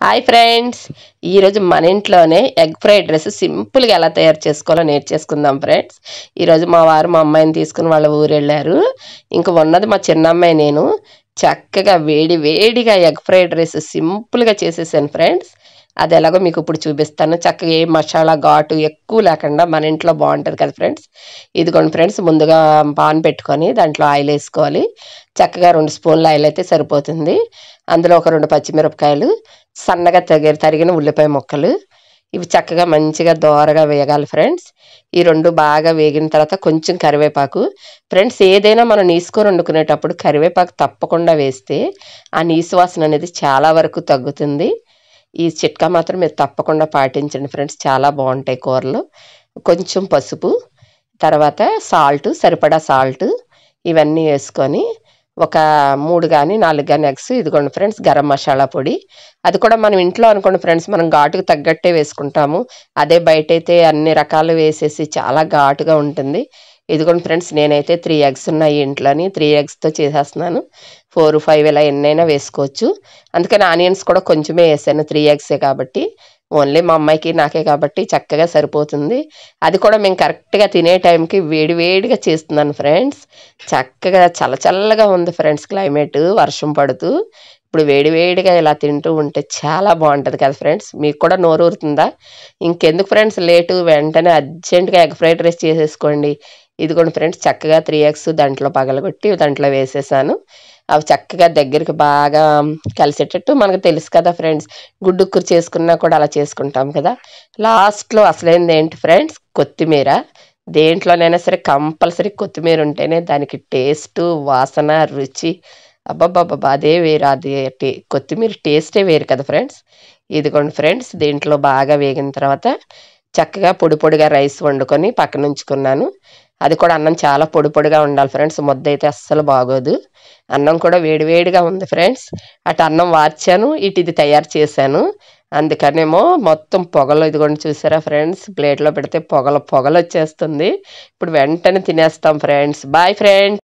hi friends ఈరోజు మన ఇంట్లోనే ఎగ్ ఫ్రైడ్ రైస్ సింపుల్గా ఎలా తయారు చేసుకోవాలో నేర్చేసుకుందాం ఫ్రెండ్స్ ఈరోజు మా వారు మా అమ్మాయిని తీసుకుని వాళ్ళ ఊరు వెళ్ళారు ఇంక ఉన్నది మా చిన్న అమ్మాయి నేను చక్కగా వేడి వేడిగా ఎగ్ ఫ్రైడ్ రైస్ సింపుల్గా చేసేసాను ఫ్రెండ్స్ అది ఎలాగో మీకు ఇప్పుడు చూపిస్తాను చక్కగా ఏ మసాలా ఘాటు ఎక్కువ లేకుండా మన ఇంట్లో బాగుంటుంది కదా ఫ్రెండ్స్ ఇదిగోండి ఫ్రెండ్స్ ముందుగా పాన్ పెట్టుకొని దాంట్లో ఆయిల్ వేసుకోవాలి చక్కగా రెండు స్పూన్ల ఆయిల్ అయితే సరిపోతుంది అందులో ఒక రెండు పచ్చిమిరపకాయలు సన్నగా తగి తరిగిన ఉల్లిపాయ ముక్కలు ఇవి చక్కగా మంచిగా దోరగా వేగాలి ఫ్రెండ్స్ ఈ రెండు బాగా వేగిన తర్వాత కొంచెం కరివేపాకు ఫ్రెండ్స్ ఏదైనా మనం నీసుకొని వండుకునేటప్పుడు కరివేపాకు తప్పకుండా వేస్తే ఆ నీసు వాసన అనేది చాలా వరకు తగ్గుతుంది ఈ చిట్కా మాత్రం మీరు తప్పకుండా పాటించండి ఫ్రెండ్స్ చాలా బాగుంటాయి కూరలు కొంచెం పసుపు తర్వాత సాల్ట్ సరిపడా సాల్ట్ ఇవన్నీ వేసుకొని ఒక మూడు కానీ నాలుగు కానీ ఎగ్స్ ఇదిగోండి ఫ్రెండ్స్ గరం మసాలా పొడి అది కూడా మనం ఇంట్లో అనుకోండి ఫ్రెండ్స్ మనం ఘాటుకు తగ్గట్టే వేసుకుంటాము అదే బయటైతే అన్ని రకాలు వేసేసి చాలా ఘాటుగా ఉంటుంది ఇదిగోండి ఫ్రెండ్స్ నేనైతే త్రీ ఎగ్స్ ఉన్నాయి ఇంట్లోని త్రీ ఎగ్స్తో చేసేస్తున్నాను ఫోర్ ఫైవ్ ఇలా ఎన్నైనా వేసుకోవచ్చు అందుకని ఆనియన్స్ కూడా కొంచెమే వేసాను త్రీ ఎగ్సే కాబట్టి ఓన్లీ మా అమ్మాయికి నాకే కాబట్టి చక్కగా సరిపోతుంది అది కూడా మేము కరెక్ట్గా తినే టైంకి వేడివేడిగా చేస్తున్నాను ఫ్రెండ్స్ చక్కగా చల్లచల్లగా ఉంది ఫ్రెండ్స్ క్లైమేట్ వర్షం పడుతూ ఇప్పుడు వేడివేడిగా ఇలా తింటూ ఉంటే చాలా బాగుంటుంది కదా ఫ్రెండ్స్ మీకు కూడా నోరూరుతుందా ఇంకెందుకు ఫ్రెండ్స్ లేటు వెంటనే అర్జెంటుగా ఎగ్ ఫ్రైడ్ రైస్ చేసేసుకోండి ఇదిగోండి ఫ్రెండ్స్ చక్కగా త్రీ ఎగ్స్ దాంట్లో పగలగొట్టి దాంట్లో వేసేసాను అవి చక్కగా దగ్గరికి బాగా కలిసేటట్టు మనకు తెలుసు కదా ఫ్రెండ్స్ గుడ్డుక్కురు చేసుకున్నా కూడా అలా చేసుకుంటాం కదా లాస్ట్లో అసలైంది ఏంటి ఫ్రెండ్స్ కొత్తిమీర దేంట్లోనైనా సరే కంపల్సరీ కొత్తిమీర ఉంటేనే దానికి టేస్ట్ వాసన రుచి అబ్బాబ్బాబ్బా అదే వేరు అది కొత్తిమీర టేస్టే వేరు కదా ఫ్రెండ్స్ ఇదిగోండి ఫ్రెండ్స్ దీంట్లో బాగా వేగిన తర్వాత చక్కగా పొడి పొడిగా రైస్ వండుకొని పక్కన ఉంచుకున్నాను అది కూడా అన్నం చాలా పొడి పొడిగా ఉండాలి ఫ్రెండ్స్ ముద్ద అయితే అస్సలు బాగోదు అన్నం కూడా వేడివేడిగా ఉంది ఫ్రెండ్స్ అటు అన్నం వార్చాను ఇటు ఇది తయారు చేశాను అందుకనేమో మొత్తం పొగలు ఇదిగోండి చూసారా ఫ్రెండ్స్ ప్లేట్లో పెడితే పొగలు పొగలు వచ్చేస్తుంది ఇప్పుడు వెంటనే తినేస్తాం ఫ్రెండ్స్ బాయ్ ఫ్రెండ్స్